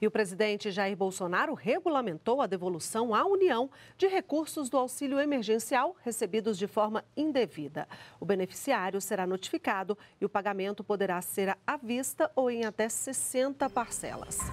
E o presidente Jair Bolsonaro regulamentou a devolução à União de recursos do auxílio emergencial recebidos de forma indevida. O beneficiário será notificado e o pagamento poderá ser à vista ou em até 60 parcelas.